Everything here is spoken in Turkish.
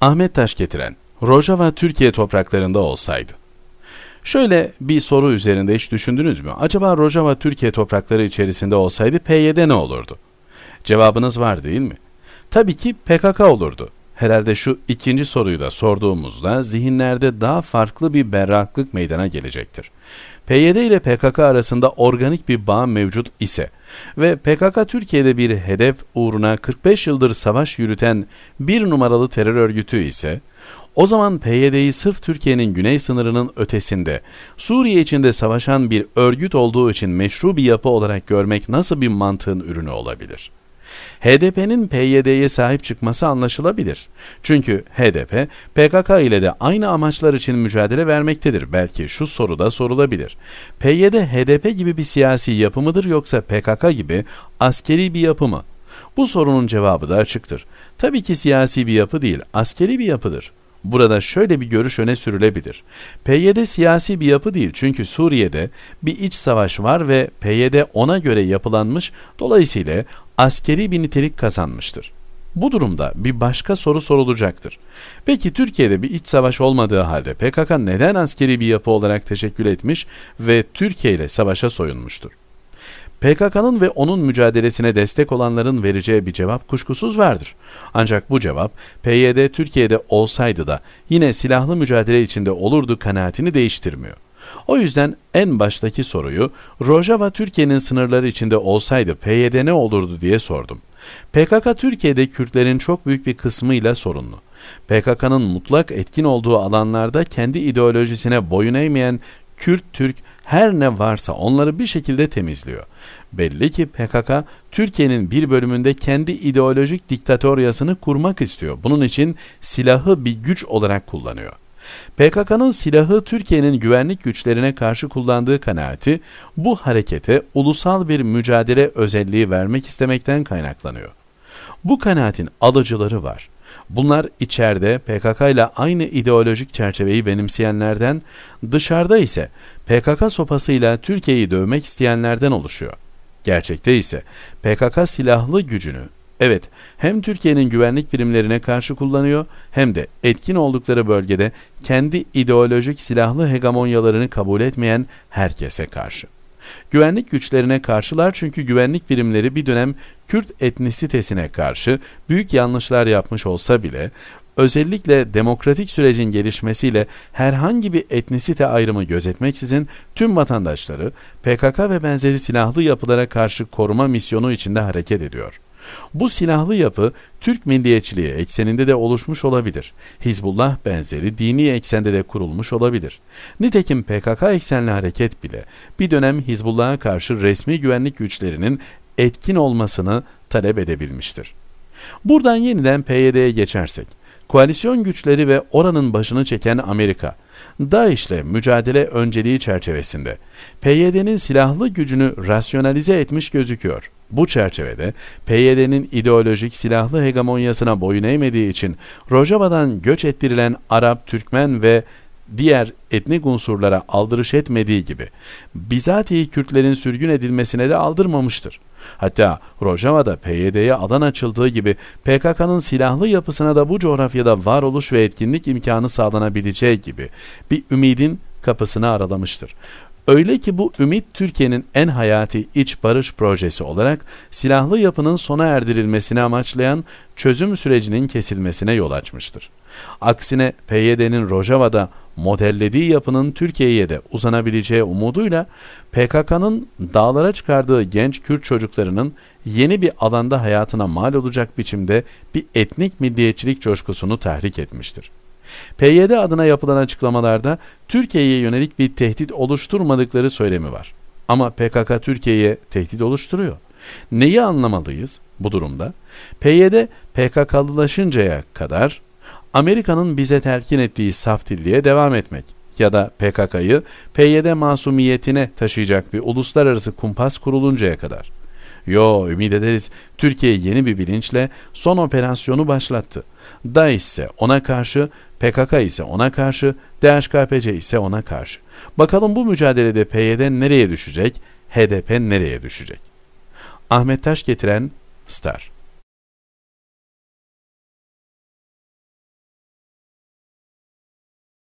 Ahmet Taş getiren Rojava Türkiye topraklarında olsaydı. Şöyle bir soru üzerinde hiç düşündünüz mü? Acaba Rojava Türkiye toprakları içerisinde olsaydı PYD ne olurdu? Cevabınız var değil mi? Tabii ki PKK olurdu. Herhalde şu ikinci soruyu da sorduğumuzda zihinlerde daha farklı bir berraklık meydana gelecektir. PYD ile PKK arasında organik bir bağ mevcut ise ve PKK Türkiye'de bir hedef uğruna 45 yıldır savaş yürüten bir numaralı terör örgütü ise o zaman PYD'yi sırf Türkiye'nin güney sınırının ötesinde, Suriye içinde savaşan bir örgüt olduğu için meşru bir yapı olarak görmek nasıl bir mantığın ürünü olabilir?'' HDP'nin PYD'ye sahip çıkması anlaşılabilir. Çünkü HDP, PKK ile de aynı amaçlar için mücadele vermektedir. Belki şu soru da sorulabilir. PYD HDP gibi bir siyasi yapı mıdır yoksa PKK gibi askeri bir yapı mı? Bu sorunun cevabı da açıktır. Tabii ki siyasi bir yapı değil, askeri bir yapıdır. Burada şöyle bir görüş öne sürülebilir. PYD siyasi bir yapı değil çünkü Suriye'de bir iç savaş var ve PYD ona göre yapılanmış dolayısıyla askeri bir nitelik kazanmıştır. Bu durumda bir başka soru sorulacaktır. Peki Türkiye'de bir iç savaş olmadığı halde PKK neden askeri bir yapı olarak teşekkül etmiş ve Türkiye ile savaşa soyunmuştur? PKK'nın ve onun mücadelesine destek olanların vereceği bir cevap kuşkusuz vardır. Ancak bu cevap PYD Türkiye'de olsaydı da yine silahlı mücadele içinde olurdu kanaatini değiştirmiyor. O yüzden en baştaki soruyu Rojava Türkiye'nin sınırları içinde olsaydı PYD ne olurdu diye sordum. PKK Türkiye'de Kürtlerin çok büyük bir kısmıyla sorunlu. PKK'nın mutlak etkin olduğu alanlarda kendi ideolojisine boyun eğmeyen Kürt, Türk her ne varsa onları bir şekilde temizliyor. Belli ki PKK Türkiye'nin bir bölümünde kendi ideolojik diktatoryasını kurmak istiyor. Bunun için silahı bir güç olarak kullanıyor. PKK'nın silahı Türkiye'nin güvenlik güçlerine karşı kullandığı kanaati bu harekete ulusal bir mücadele özelliği vermek istemekten kaynaklanıyor. Bu kanaatin alıcıları var. Bunlar içeride PKK ile aynı ideolojik çerçeveyi benimseyenlerden, dışarıda ise PKK sopasıyla Türkiye'yi dövmek isteyenlerden oluşuyor. Gerçekte ise PKK silahlı gücünü Evet, hem Türkiye'nin güvenlik birimlerine karşı kullanıyor hem de etkin oldukları bölgede kendi ideolojik silahlı hegemonyalarını kabul etmeyen herkese karşı. Güvenlik güçlerine karşılar çünkü güvenlik birimleri bir dönem Kürt etnisitesine karşı büyük yanlışlar yapmış olsa bile özellikle demokratik sürecin gelişmesiyle herhangi bir etnisite ayrımı gözetmeksizin tüm vatandaşları PKK ve benzeri silahlı yapılara karşı koruma misyonu içinde hareket ediyor. Bu silahlı yapı Türk milliyetçiliği ekseninde de oluşmuş olabilir. Hizbullah benzeri dini eksende de kurulmuş olabilir. Nitekim PKK eksenli hareket bile bir dönem Hizbullah'a karşı resmi güvenlik güçlerinin etkin olmasını talep edebilmiştir. Buradan yeniden PYD'ye geçersek, koalisyon güçleri ve oranın başını çeken Amerika, DAEŞ'le mücadele önceliği çerçevesinde PYD'nin silahlı gücünü rasyonalize etmiş gözüküyor. Bu çerçevede PYD'nin ideolojik silahlı hegemonyasına boyun eğmediği için Rojava'dan göç ettirilen Arap, Türkmen ve diğer etnik unsurlara aldırış etmediği gibi bizatihi Kürtlerin sürgün edilmesine de aldırmamıştır. Hatta Rojava'da PYD'ye alan açıldığı gibi PKK'nın silahlı yapısına da bu coğrafyada varoluş ve etkinlik imkanı sağlanabileceği gibi bir ümidin kapısını aralamıştır. Öyle ki bu ümit Türkiye'nin en hayati iç barış projesi olarak silahlı yapının sona erdirilmesini amaçlayan çözüm sürecinin kesilmesine yol açmıştır. Aksine PYD'nin Rojava'da modellediği yapının Türkiye'ye de uzanabileceği umuduyla PKK'nın dağlara çıkardığı genç Kürt çocuklarının yeni bir alanda hayatına mal olacak biçimde bir etnik milliyetçilik coşkusunu tahrik etmiştir. PYD adına yapılan açıklamalarda Türkiye'ye yönelik bir tehdit oluşturmadıkları söylemi var. Ama PKK Türkiye'ye tehdit oluşturuyor. Neyi anlamalıyız bu durumda? PYD PKK'lılaşıncaya kadar Amerika'nın bize terkin ettiği saftilliğe devam etmek ya da PKK'yı PYD masumiyetine taşıyacak bir uluslararası kumpas kuruluncaya kadar. Yo ümit ederiz Türkiye yeni bir bilinçle son operasyonu başlattı. Da ise ona karşı, PKK ise ona karşı, DHKPC ise ona karşı. Bakalım bu mücadelede PYD nereye düşecek, HDP nereye düşecek? Ahmet Taş getiren Star